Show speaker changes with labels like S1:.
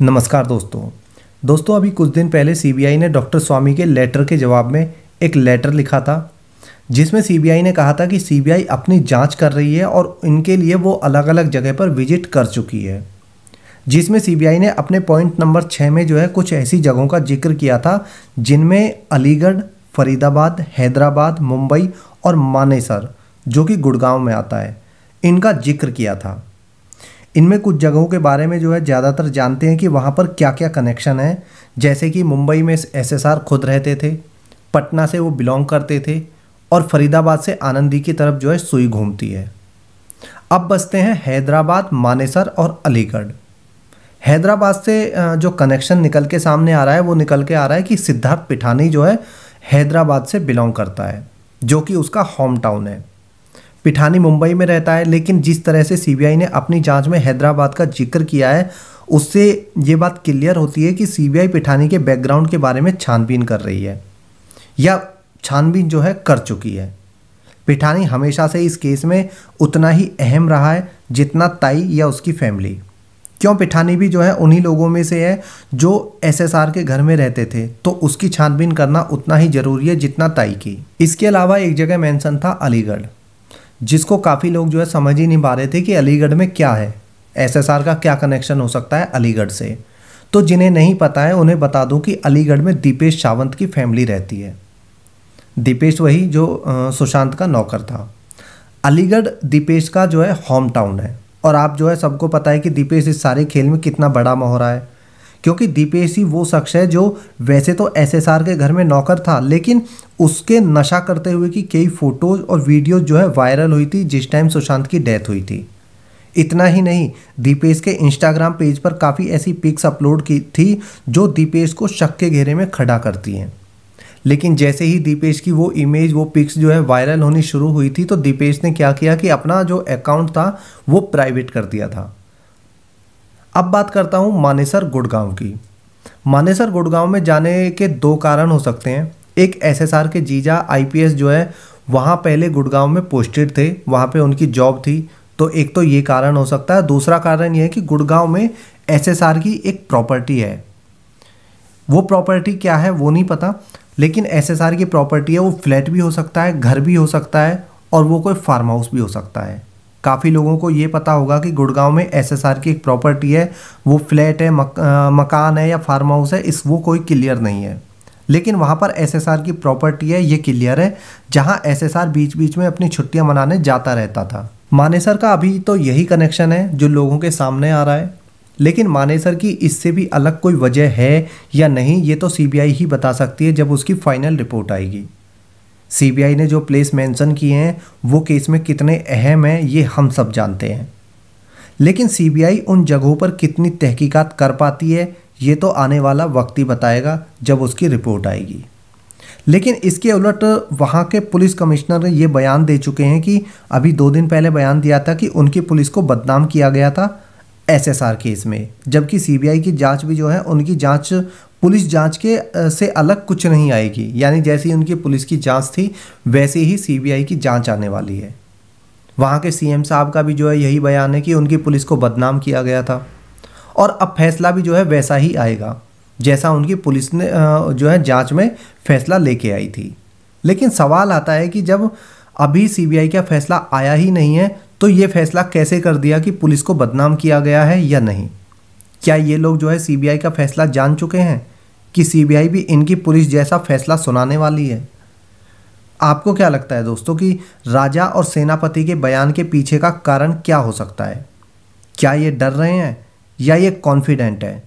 S1: नमस्कार दोस्तों दोस्तों अभी कुछ दिन पहले सीबीआई ने डॉक्टर स्वामी के लेटर के जवाब में एक लेटर लिखा था जिसमें सीबीआई ने कहा था कि सीबीआई अपनी जांच कर रही है और इनके लिए वो अलग अलग जगह पर विजिट कर चुकी है जिसमें सीबीआई ने अपने पॉइंट नंबर छः में जो है कुछ ऐसी जगहों का जिक्र किया था जिनमें अलीगढ़ फरीदाबाद हैदराबाद मुंबई और मानेसर जो कि गुड़गांव में आता है इनका जिक्र किया था इनमें कुछ जगहों के बारे में जो है ज़्यादातर जानते हैं कि वहाँ पर क्या क्या कनेक्शन है जैसे कि मुंबई में एस एस आर खुद रहते थे पटना से वो बिलोंग करते थे और फरीदाबाद से आनंदी की तरफ जो है सुई घूमती है अब बसते हैं हैदराबाद मानेसर और अलीगढ़ हैदराबाद से जो कनेक्शन निकल के सामने आ रहा है वो निकल के आ रहा है कि सिद्धार्थ पिठानी जो है हैदराबाद से बिलोंग करता है जो कि उसका होम टाउन है पिठानी मुंबई में रहता है लेकिन जिस तरह से सीबीआई ने अपनी जांच में हैदराबाद का जिक्र किया है उससे ये बात क्लियर होती है कि सीबीआई पिठानी के बैकग्राउंड के बारे में छानबीन कर रही है या छानबीन जो है कर चुकी है पिठानी हमेशा से इस केस में उतना ही अहम रहा है जितना ताई या उसकी फैमिली क्यों पिठानी भी जो है उन्हीं लोगों में से है जो एसएसआर के घर में रहते थे तो उसकी छानबीन करना उतना ही जरूरी है जितना ताई की इसके अलावा एक जगह मेंशन था अलीगढ़ जिसको काफ़ी लोग जो है समझ ही नहीं पा रहे थे कि अलीगढ़ में क्या है एसएसआर का क्या कनेक्शन हो सकता है अलीगढ़ से तो जिन्हें नहीं पता है उन्हें बता दूं कि अलीगढ़ में दीपेश सावंत की फैमिली रहती है दीपेश वही जो सुशांत का नौकर था अलीगढ़ दीपेश का जो है होम टाउन है और आप जो है सबको पता है कि दीपेश इस सारे खेल में कितना बड़ा मोहरा है क्योंकि दीपेश ही वो शख्स है जो वैसे तो एसएसआर के घर में नौकर था लेकिन उसके नशा करते हुए की कई फ़ोटोज़ और वीडियोज़ जो है वायरल हुई थी जिस टाइम सुशांत की डेथ हुई थी इतना ही नहीं दीपेश के इंस्टाग्राम पेज पर काफ़ी ऐसी पिक्स अपलोड की थी जो दीपेश को शक के घेरे में खड़ा करती हैं लेकिन जैसे ही दीपेश की वो इमेज वो पिक्स जो है वायरल होनी शुरू हुई थी तो दीपेश ने क्या किया कि अपना जो अकाउंट था वो प्राइवेट कर दिया था अब बात करता हूँ मानेसर गुड़गांव की मानेसर गुड़गांव में जाने के दो कारण हो सकते हैं एक एसएसआर के जीजा आईपीएस जो है वहाँ पहले गुड़गांव में पोस्टेड थे वहाँ पे उनकी जॉब थी तो एक तो ये कारण हो सकता है दूसरा कारण ये है कि गुड़गांव में एसएसआर की एक प्रॉपर्टी है वो प्रॉपर्टी क्या है वो नहीं पता लेकिन एसएसआर की प्रॉपर्टी है वो फ्लैट भी हो सकता है घर भी हो सकता है और वो कोई फार्म हाउस भी हो सकता है काफ़ी लोगों को ये पता होगा कि गुड़गांव में एसएसआर की एक प्रॉपर्टी है वो फ्लैट है मक, आ, मकान है या फार्म हाउस है इस वो कोई क्लियर नहीं है लेकिन वहाँ पर एसएसआर की प्रॉपर्टी है ये क्लियर है जहाँ एसएसआर बीच बीच में अपनी छुट्टियाँ मनाने जाता रहता था मानेसर का अभी तो यही कनेक्शन है जो लोगों के सामने आ रहा है लेकिन मानेसर की इससे भी अलग कोई वजह है या नहीं ये तो सीबीआई ही बता सकती है जब उसकी फाइनल रिपोर्ट आएगी सीबीआई ने जो प्लेस मेंशन किए हैं वो केस में कितने अहम हैं ये हम सब जानते हैं लेकिन सीबीआई उन जगहों पर कितनी तहकीकात कर पाती है ये तो आने वाला वक्त ही बताएगा जब उसकी रिपोर्ट आएगी लेकिन इसके उलट वहाँ के पुलिस कमिश्नर ने ये बयान दे चुके हैं कि अभी दो दिन पहले बयान दिया था कि उनकी पुलिस को बदनाम किया गया था एसएसआर केस में जबकि सीबीआई की जांच भी जो है उनकी जांच पुलिस जांच के से अलग कुछ नहीं आएगी यानी जैसी उनकी पुलिस की जांच थी वैसे ही सीबीआई की जांच आने वाली है वहाँ के सीएम साहब का भी जो है यही बयान है कि उनकी पुलिस को बदनाम किया गया था और अब फैसला भी जो है वैसा ही आएगा जैसा उनकी पुलिस ने जो है जांच में फैसला लेके आई थी लेकिन सवाल आता है कि जब अभी सीबीआई का फैसला आया ही नहीं है तो ये फैसला कैसे कर दिया कि पुलिस को बदनाम किया गया है या नहीं क्या ये लोग जो है सीबीआई का फैसला जान चुके हैं कि सीबीआई भी इनकी पुलिस जैसा फैसला सुनाने वाली है आपको क्या लगता है दोस्तों कि राजा और सेनापति के बयान के पीछे का कारण क्या हो सकता है क्या ये डर रहे हैं या ये कॉन्फिडेंट है